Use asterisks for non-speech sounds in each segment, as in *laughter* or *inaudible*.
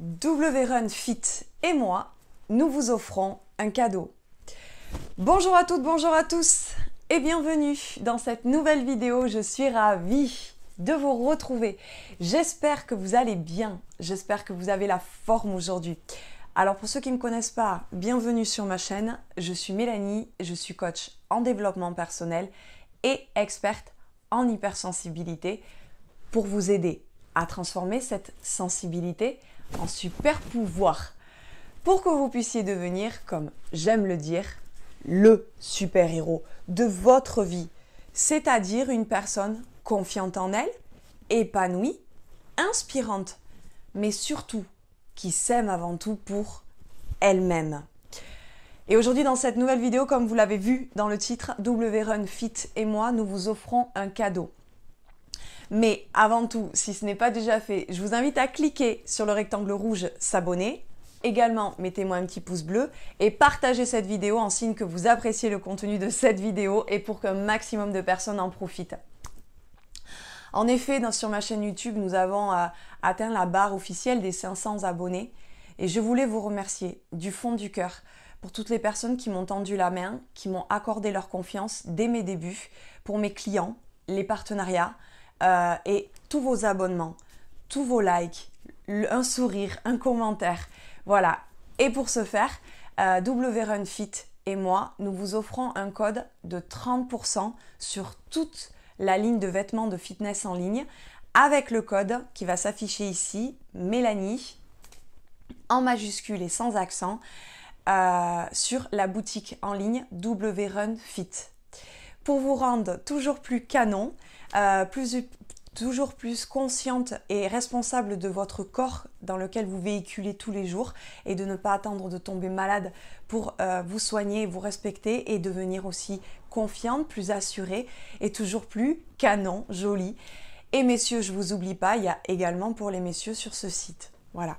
WRun Fit et moi, nous vous offrons un cadeau. Bonjour à toutes, bonjour à tous et bienvenue dans cette nouvelle vidéo. Je suis ravie de vous retrouver. J'espère que vous allez bien, j'espère que vous avez la forme aujourd'hui. Alors pour ceux qui ne me connaissent pas, bienvenue sur ma chaîne. Je suis Mélanie, je suis coach en développement personnel et experte en hypersensibilité pour vous aider à transformer cette sensibilité en super pouvoir pour que vous puissiez devenir, comme j'aime le dire, le super-héros de votre vie, c'est-à-dire une personne confiante en elle, épanouie, inspirante, mais surtout qui s'aime avant tout pour elle-même. Et aujourd'hui dans cette nouvelle vidéo, comme vous l'avez vu dans le titre, W Run Fit et moi, nous vous offrons un cadeau. Mais avant tout, si ce n'est pas déjà fait, je vous invite à cliquer sur le rectangle rouge s'abonner. Également, mettez-moi un petit pouce bleu et partagez cette vidéo en signe que vous appréciez le contenu de cette vidéo et pour qu'un maximum de personnes en profitent. En effet, sur ma chaîne YouTube, nous avons euh, atteint la barre officielle des 500 abonnés et je voulais vous remercier du fond du cœur pour toutes les personnes qui m'ont tendu la main, qui m'ont accordé leur confiance dès mes débuts, pour mes clients, les partenariats, euh, et tous vos abonnements, tous vos likes, un sourire, un commentaire. Voilà. Et pour ce faire, euh, WRunFit et moi, nous vous offrons un code de 30% sur toute la ligne de vêtements de fitness en ligne avec le code qui va s'afficher ici, Mélanie, en majuscule et sans accent, euh, sur la boutique en ligne WRunFit vous rendre toujours plus canon, euh, plus, toujours plus consciente et responsable de votre corps dans lequel vous véhiculez tous les jours et de ne pas attendre de tomber malade pour euh, vous soigner, vous respecter et devenir aussi confiante, plus assurée et toujours plus canon, jolie. Et messieurs, je vous oublie pas, il y a également pour les messieurs sur ce site. Voilà.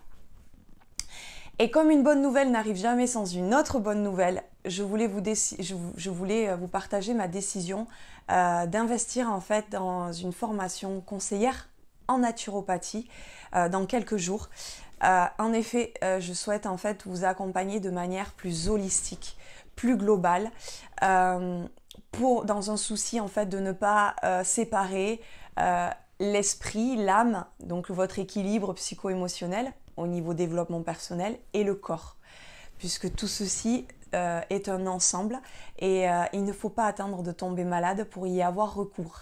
Et comme une bonne nouvelle n'arrive jamais sans une autre bonne nouvelle, je voulais vous, je, voulais euh, vous partager ma décision euh, d'investir en fait dans une formation conseillère en naturopathie euh, dans quelques jours. en effet, je souhaite en fait vous accompagner de manière plus holistique, plus globale, pour, dans un souci en fait de ne pas séparer l'esprit, l'âme, donc votre équilibre psycho-émotionnel au niveau développement personnel et le corps, puisque tout ceci euh, est un ensemble et euh, il ne faut pas attendre de tomber malade pour y avoir recours.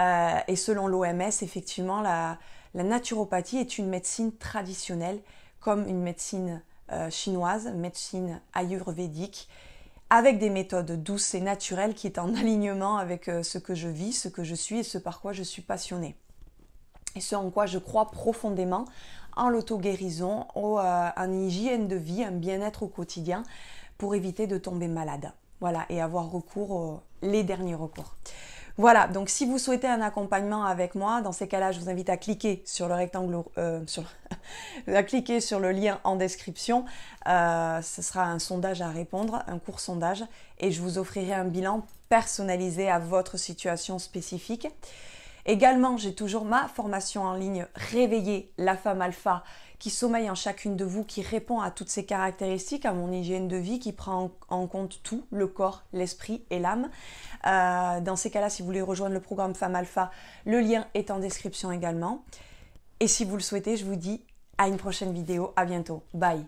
Euh, et selon l'OMS, effectivement, la, naturopathie est une médecine traditionnelle comme une médecine chinoise, médecine ayurvédique, avec des méthodes douces et naturelles qui est en *laughs* alignement avec ce que je vis, ce que je suis et ce par quoi je suis passionnée. Et ce en quoi je crois profondément en l'auto-guérison, en hygiène de vie, un bien-être au quotidien pour éviter de tomber malade. Voilà, et avoir recours aux, les derniers recours. Voilà, donc si vous souhaitez un accompagnement avec moi, dans ces cas-là, je vous invite à cliquer sur le rectangle, euh, sur, *laughs* à cliquer sur le lien en description. Euh, ce sera un sondage à répondre, un court sondage, et je vous offrirai un bilan personnalisé à votre situation spécifique. Également, j'ai toujours ma formation en ligne Réveiller la femme alpha qui sommeille en chacune de vous, qui répond à toutes ces caractéristiques, à mon hygiène de vie, qui prend en compte tout, le corps, l'esprit et l'âme. Euh, dans ces cas-là, si vous voulez rejoindre le programme Femme Alpha, le lien est en description également. Et si vous le souhaitez, je vous dis à une prochaine vidéo, à bientôt. Bye